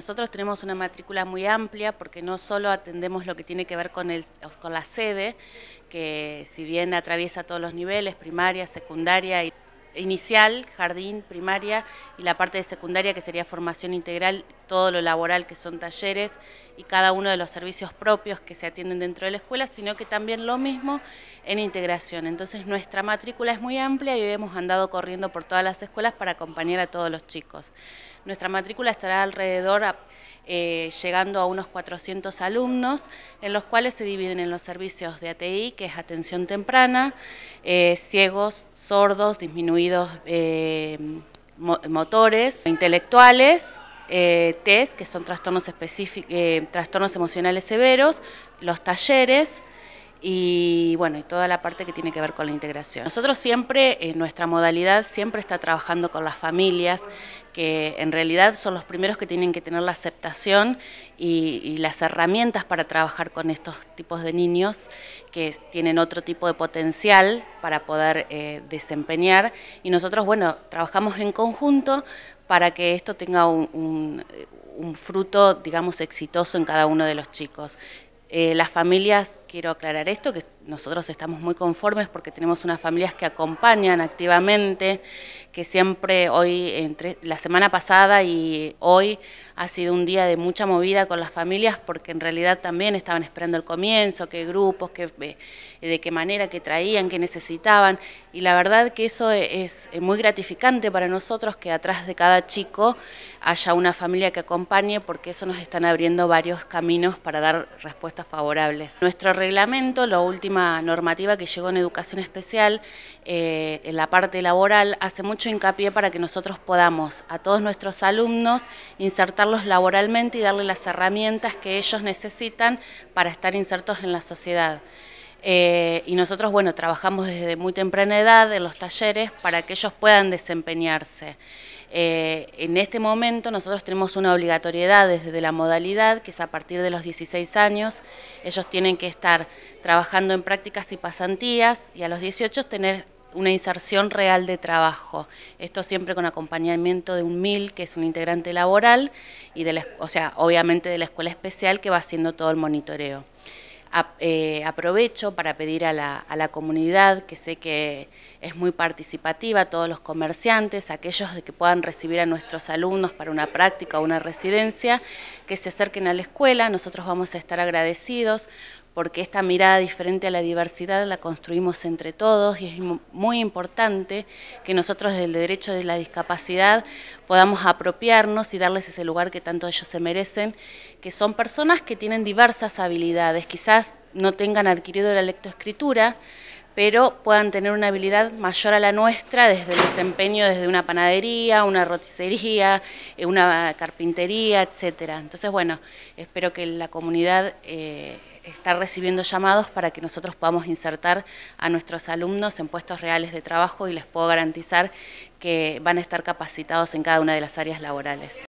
Nosotros tenemos una matrícula muy amplia porque no solo atendemos lo que tiene que ver con, el, con la sede, que si bien atraviesa todos los niveles, primaria, secundaria inicial, jardín, primaria y la parte de secundaria que sería formación integral todo lo laboral que son talleres y cada uno de los servicios propios que se atienden dentro de la escuela, sino que también lo mismo en integración. Entonces nuestra matrícula es muy amplia y hoy hemos andado corriendo por todas las escuelas para acompañar a todos los chicos. Nuestra matrícula estará alrededor, eh, llegando a unos 400 alumnos, en los cuales se dividen en los servicios de ATI, que es atención temprana, eh, ciegos, sordos, disminuidos eh, motores, intelectuales, eh, test, que son trastornos, eh, trastornos emocionales severos, los talleres y bueno, y toda la parte que tiene que ver con la integración. Nosotros siempre, en eh, nuestra modalidad, siempre está trabajando con las familias, que en realidad son los primeros que tienen que tener la aceptación y, las herramientas para trabajar con estos tipos de niños que tienen otro tipo de potencial para poder eh, desempeñar. Y nosotros, bueno, trabajamos en conjunto para que esto tenga eh, un, fruto, digamos, exitoso en cada uno de los chicos. Eh, las familias quiero aclarar esto, que nosotros estamos muy conformes porque tenemos unas familias que acompañan activamente, que siempre hoy, entre la semana pasada y hoy, ha sido un día de mucha movida con las familias porque en realidad también estaban esperando el comienzo, qué grupos, qué, eh, de qué manera, qué traían, qué necesitaban. Y la verdad que eso es muy gratificante para nosotros que atrás de cada chico haya una familia que acompañe porque eso nos están abriendo varios caminos para dar respuestas favorables reglamento, la última normativa que llegó en educación especial, eh, en la parte laboral, hace mucho hincapié para que nosotros podamos a todos nuestros alumnos insertarlos laboralmente y darle las herramientas que ellos necesitan para estar insertos en la sociedad. Eh, y nosotros, bueno, trabajamos desde muy temprana edad en los talleres para que ellos puedan desempeñarse. Eh, en este momento nosotros tenemos una obligatoriedad desde la modalidad, que es a partir de los 16 años, ellos tienen que estar trabajando en prácticas y pasantías y a los 18 tener una inserción real de trabajo. Esto siempre con acompañamiento de un MIL, que es un integrante laboral, y de la, o sea, obviamente de la escuela especial que va haciendo todo el monitoreo. Eh, aprovecho para pedir a la, a la, comunidad, que sé que es muy participativa, todos los comerciantes, aquellos de que puedan recibir a nuestros alumnos para una práctica o una residencia, que se acerquen a la escuela, nosotros vamos a estar agradecidos porque esta mirada diferente a la diversidad la construimos entre todos y es muy importante que nosotros el derecho de la discapacidad podamos apropiarnos y darles ese lugar que tanto ellos se merecen, que son personas que tienen diversas habilidades, quizás no tengan adquirido la lectoescritura, pero puedan tener una habilidad mayor a la nuestra desde el desempeño desde una panadería, una roticería, eh, una carpintería, etcétera. Entonces, bueno, espero que la comunidad eh, está recibiendo llamados para que nosotros podamos insertar a nuestros alumnos en puestos reales de trabajo y les puedo garantizar que van a estar capacitados en cada una de las áreas laborales.